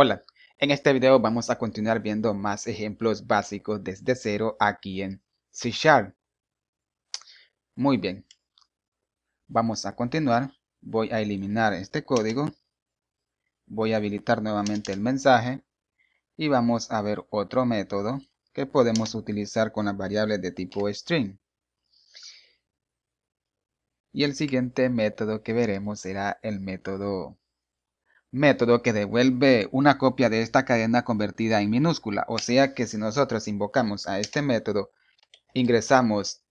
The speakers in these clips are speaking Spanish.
Hola, en este video vamos a continuar viendo más ejemplos básicos desde cero aquí en C Sharp. Muy bien, vamos a continuar. Voy a eliminar este código. Voy a habilitar nuevamente el mensaje. Y vamos a ver otro método que podemos utilizar con las variables de tipo string. Y el siguiente método que veremos será el método método que devuelve una copia de esta cadena convertida en minúscula. O sea que si nosotros invocamos a este método, ingresamos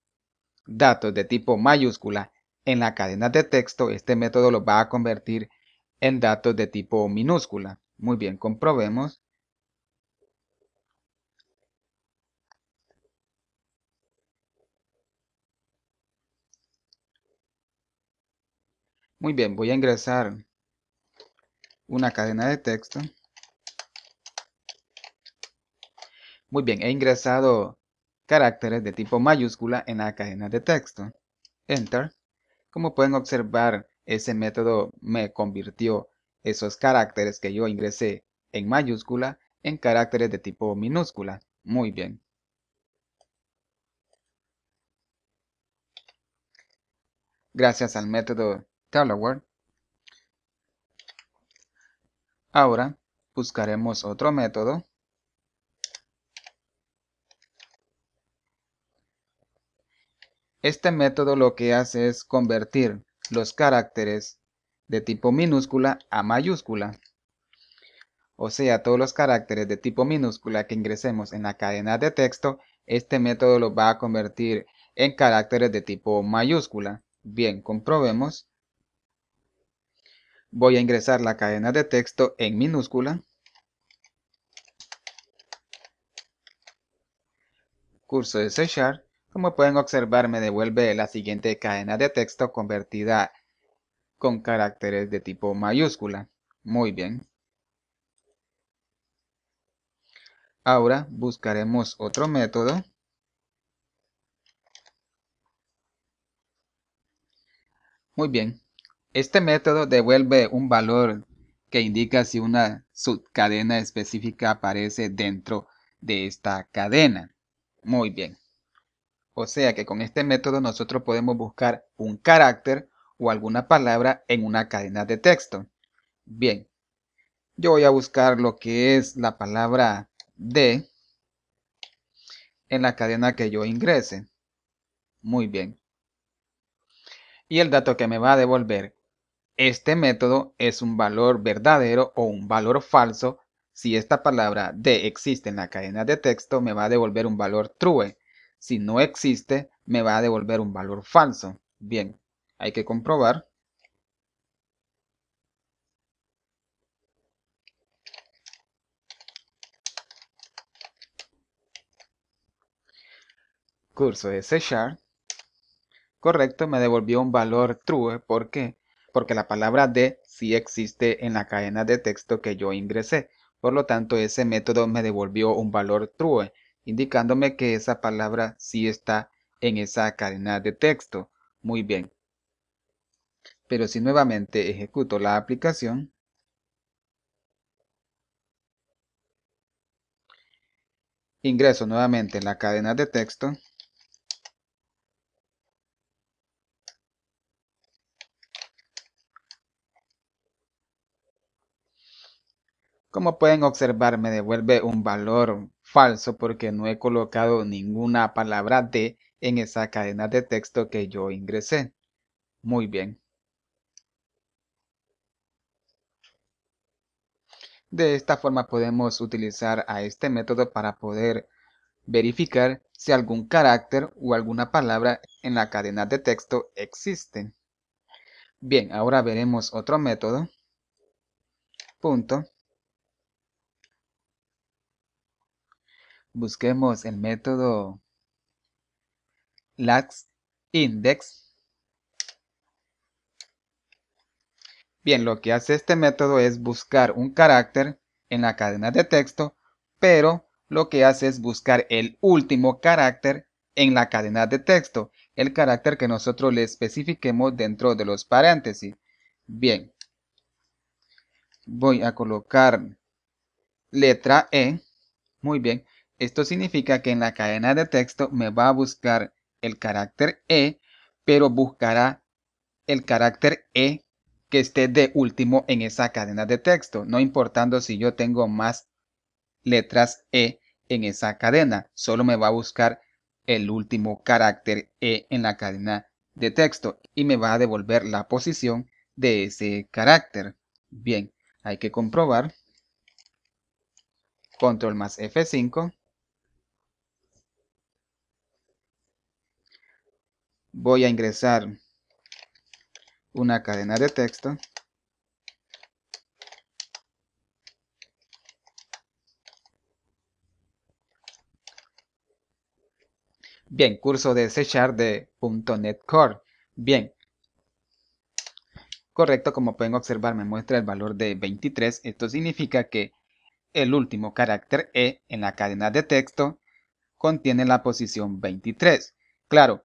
datos de tipo mayúscula en la cadena de texto, este método lo va a convertir en datos de tipo minúscula. Muy bien, comprobemos. Muy bien, voy a ingresar una cadena de texto. Muy bien, he ingresado caracteres de tipo mayúscula en la cadena de texto. Enter. Como pueden observar, ese método me convirtió esos caracteres que yo ingresé en mayúscula en caracteres de tipo minúscula. Muy bien. Gracias al método Teleword Ahora buscaremos otro método. Este método lo que hace es convertir los caracteres de tipo minúscula a mayúscula. O sea, todos los caracteres de tipo minúscula que ingresemos en la cadena de texto, este método los va a convertir en caracteres de tipo mayúscula. Bien, comprobemos voy a ingresar la cadena de texto en minúscula, curso de C Sharp, como pueden observar me devuelve la siguiente cadena de texto convertida con caracteres de tipo mayúscula. Muy bien. Ahora buscaremos otro método. Muy bien, este método devuelve un valor que indica si una subcadena específica aparece dentro de esta cadena. Muy bien. O sea que con este método nosotros podemos buscar un carácter o alguna palabra en una cadena de texto. Bien, yo voy a buscar lo que es la palabra D. en la cadena que yo ingrese. Muy bien. Y el dato que me va a devolver este método es un valor verdadero o un valor falso. Si esta palabra de existe en la cadena de texto, me va a devolver un valor true. Si no existe, me va a devolver un valor falso. Bien, hay que comprobar. curso de C Correcto, me devolvió un valor true. ¿Por qué? porque la palabra de sí existe en la cadena de texto que yo ingresé. Por lo tanto, ese método me devolvió un valor true, indicándome que esa palabra sí está en esa cadena de texto. Muy bien. Pero si nuevamente ejecuto la aplicación, ingreso nuevamente en la cadena de texto Como pueden observar, me devuelve un valor falso porque no he colocado ninguna palabra de en esa cadena de texto que yo ingresé. Muy bien. De esta forma podemos utilizar a este método para poder verificar si algún carácter o alguna palabra en la cadena de texto existe. Bien, ahora veremos otro método. Punto. busquemos el método lax index. Bien, lo que hace este método es buscar un carácter en la cadena de texto, pero lo que hace es buscar el último carácter en la cadena de texto, el carácter que nosotros le especifiquemos dentro de los paréntesis. Bien, voy a colocar letra E, muy bien, esto significa que en la cadena de texto me va a buscar el carácter E, pero buscará el carácter E que esté de último en esa cadena de texto, no importando si yo tengo más letras E en esa cadena, solo me va a buscar el último carácter E en la cadena de texto y me va a devolver la posición de ese carácter. Bien, hay que comprobar. Control más F5. voy a ingresar una cadena de texto Bien, curso de C de .NET Core. Bien. Correcto, como pueden observar me muestra el valor de 23. Esto significa que el último carácter E en la cadena de texto contiene la posición 23. Claro,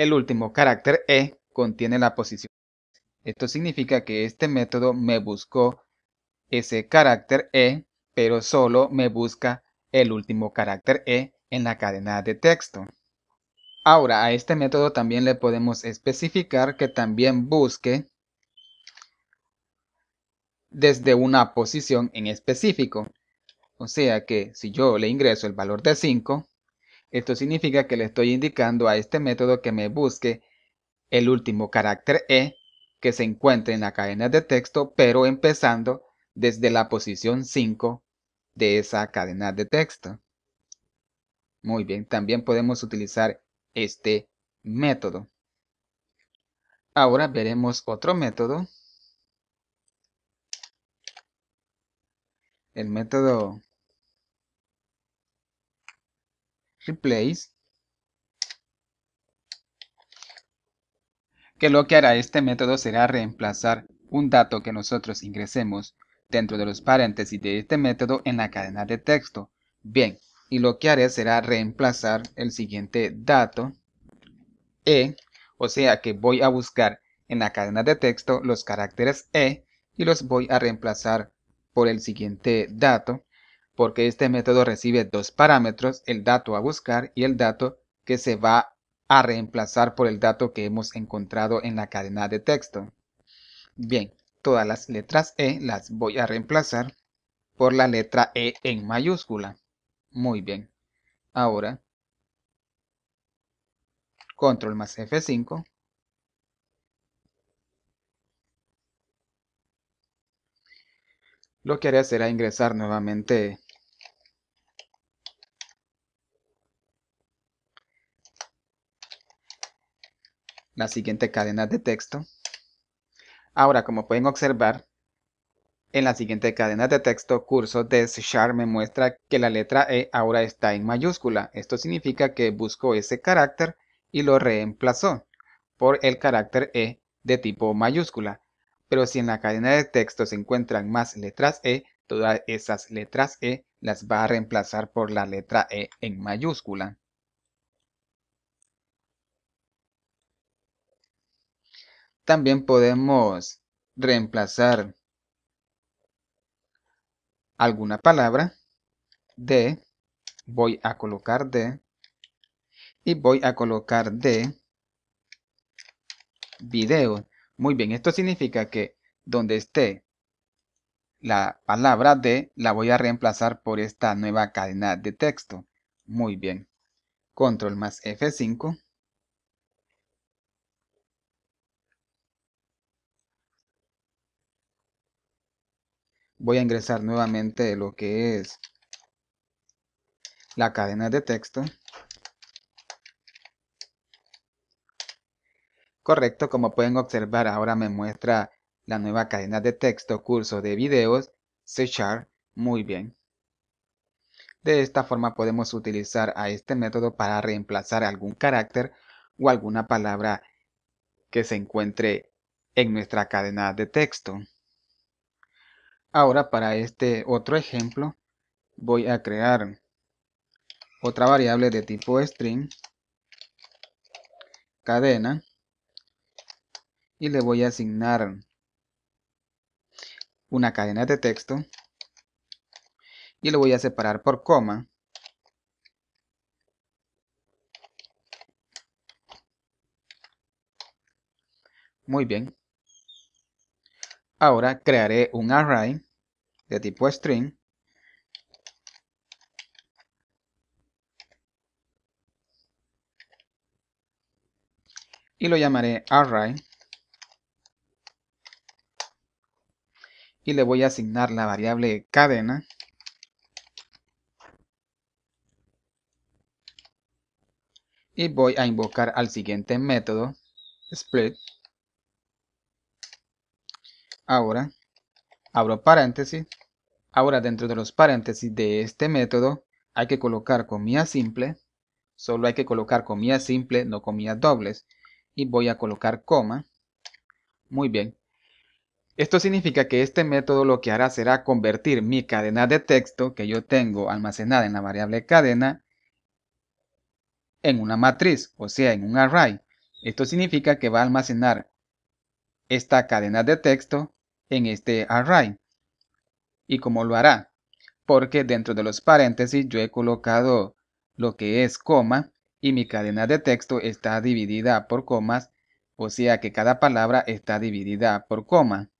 El último carácter E contiene la posición. Esto significa que este método me buscó ese carácter E, pero solo me busca el último carácter E en la cadena de texto. Ahora, a este método también le podemos especificar que también busque desde una posición en específico. O sea que si yo le ingreso el valor de 5, esto significa que le estoy indicando a este método que me busque el último carácter E que se encuentre en la cadena de texto, pero empezando desde la posición 5 de esa cadena de texto. Muy bien, también podemos utilizar este método. Ahora veremos otro método. El método place que lo que hará este método será reemplazar un dato que nosotros ingresemos dentro de los paréntesis de este método en la cadena de texto. Bien, y lo que haré será reemplazar el siguiente dato e, o sea que voy a buscar en la cadena de texto los caracteres e y los voy a reemplazar por el siguiente dato porque este método recibe dos parámetros, el dato a buscar y el dato que se va a reemplazar por el dato que hemos encontrado en la cadena de texto. Bien, todas las letras E las voy a reemplazar por la letra E en mayúscula. Muy bien. Ahora, control más F5. Lo que haré será ingresar nuevamente la siguiente cadena de texto. Ahora, como pueden observar, en la siguiente cadena de texto, curso de C me muestra que la letra E ahora está en mayúscula. Esto significa que buscó ese carácter y lo reemplazó por el carácter E de tipo mayúscula. Pero si en la cadena de texto se encuentran más letras E, todas esas letras E las va a reemplazar por la letra E en mayúscula. también podemos reemplazar alguna palabra de, voy a colocar de, y voy a colocar de video. Muy bien, esto significa que donde esté la palabra de la voy a reemplazar por esta nueva cadena de texto. Muy bien. Control más F5. voy a ingresar nuevamente lo que es la cadena de texto. Correcto, como pueden observar ahora me muestra la nueva cadena de texto, curso de videos, C muy bien. De esta forma podemos utilizar a este método para reemplazar algún carácter o alguna palabra que se encuentre en nuestra cadena de texto. Ahora para este otro ejemplo voy a crear otra variable de tipo string cadena y le voy a asignar una cadena de texto y lo voy a separar por coma muy bien Ahora crearé un array de tipo string y lo llamaré array y le voy a asignar la variable cadena y voy a invocar al siguiente método split ahora, abro paréntesis, ahora dentro de los paréntesis de este método hay que colocar comillas simple, solo hay que colocar comillas simple, no comillas dobles, y voy a colocar coma, muy bien. Esto significa que este método lo que hará será convertir mi cadena de texto que yo tengo almacenada en la variable cadena en una matriz, o sea, en un array. Esto significa que va a almacenar esta cadena de texto en este array. Y cómo lo hará, porque dentro de los paréntesis yo he colocado lo que es coma y mi cadena de texto está dividida por comas, o sea que cada palabra está dividida por coma.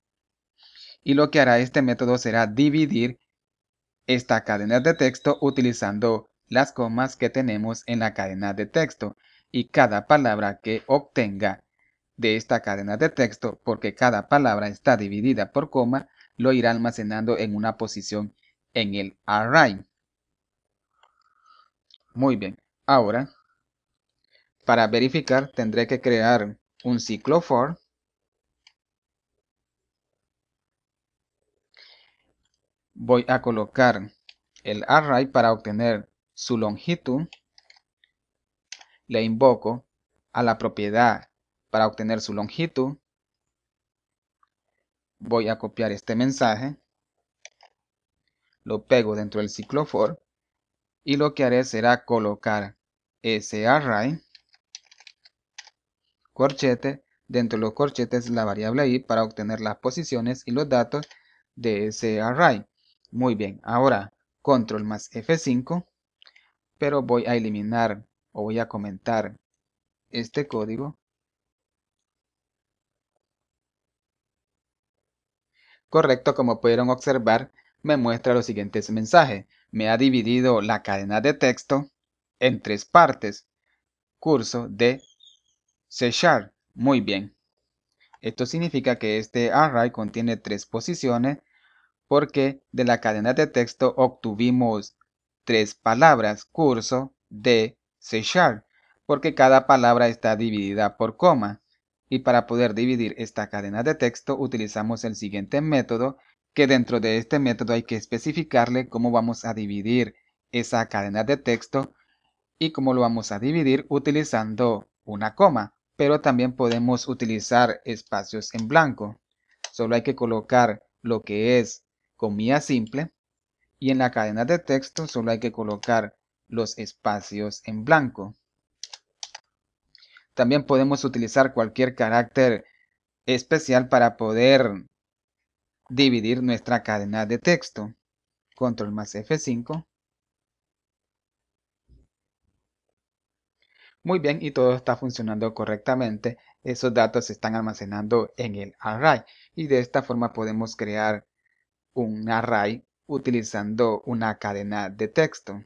Y lo que hará este método será dividir esta cadena de texto utilizando las comas que tenemos en la cadena de texto y cada palabra que obtenga de esta cadena de texto, porque cada palabra está dividida por coma, lo irá almacenando en una posición en el array. Muy bien, ahora para verificar tendré que crear un ciclo for voy a colocar el array para obtener su longitud le invoco a la propiedad para obtener su longitud, voy a copiar este mensaje, lo pego dentro del ciclo for y lo que haré será colocar ese array corchete dentro de los corchetes la variable i para obtener las posiciones y los datos de ese array. Muy bien, ahora control más F5, pero voy a eliminar o voy a comentar este código correcto como pudieron observar, me muestra los siguientes mensajes. Me ha dividido la cadena de texto en tres partes. Curso de C Muy bien. Esto significa que este array contiene tres posiciones porque de la cadena de texto obtuvimos tres palabras, curso de C porque cada palabra está dividida por coma. Y para poder dividir esta cadena de texto utilizamos el siguiente método, que dentro de este método hay que especificarle cómo vamos a dividir esa cadena de texto y cómo lo vamos a dividir utilizando una coma, pero también podemos utilizar espacios en blanco. Solo hay que colocar lo que es comilla simple y en la cadena de texto solo hay que colocar los espacios en blanco. También podemos utilizar cualquier carácter especial para poder dividir nuestra cadena de texto. Control más F5. Muy bien, y todo está funcionando correctamente. Esos datos se están almacenando en el array. Y de esta forma podemos crear un array utilizando una cadena de texto.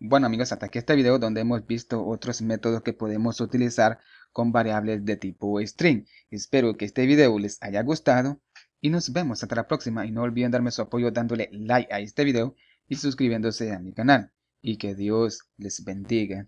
Bueno amigos, hasta aquí este video donde hemos visto otros métodos que podemos utilizar con variables de tipo string. Espero que este video les haya gustado y nos vemos hasta la próxima y no olviden darme su apoyo dándole like a este video y suscribiéndose a mi canal. Y que Dios les bendiga.